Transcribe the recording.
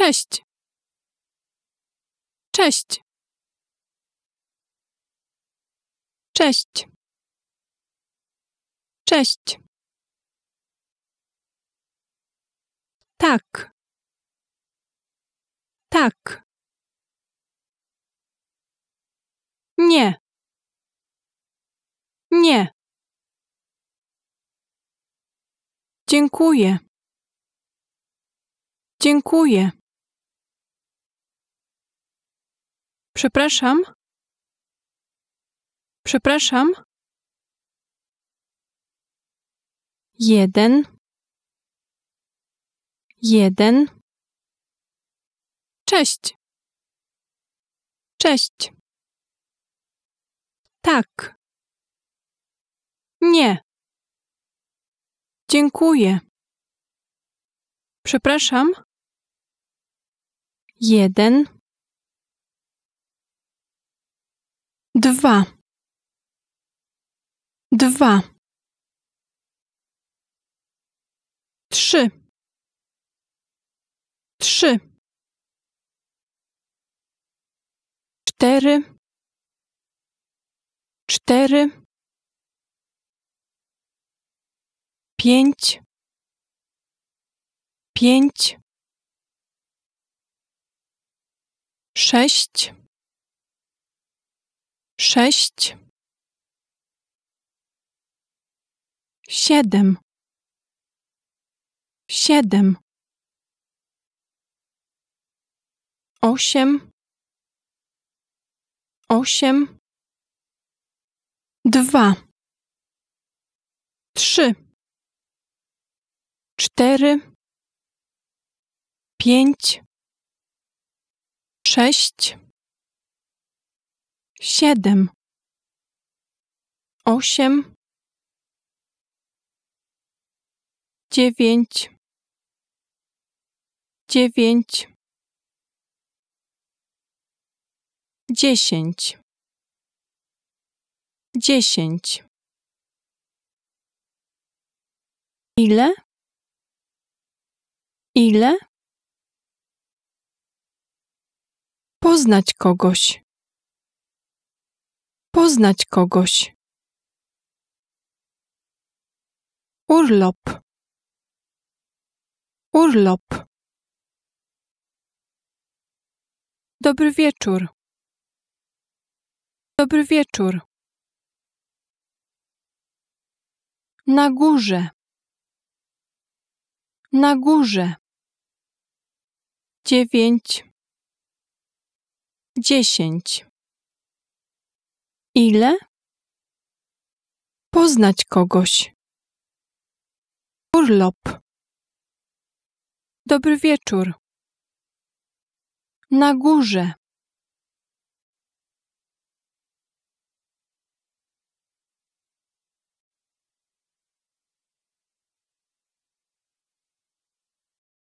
Cześć. Cześć. Cześć. Cześć. Tak. Tak. Nie. Nie. Dziękuję. Dziękuję. Przepraszam? Przepraszam? Jeden. Jeden. Cześć. Cześć. Tak. Nie. Dziękuję. Przepraszam. Jeden. Dwa. Dwa. Trzy. Trzy. Cztery. Cztery. Pięć. Pięć. Sześć sześć, siedem, siedem, osiem, osiem, dwa, trzy, cztery, pięć, sześć siedem, osiem, dziewięć, dziewięć, dziesięć, dziesięć. Ile? Ile? Poznać kogoś. Poznać kogoś. Urlop. Urlop. Dobry wieczór. Dobry wieczór. Na górze. Na górze. Dziewięć. Dziesięć. Ile? Poznać kogoś. Urlop. Dobry wieczór. Na górze.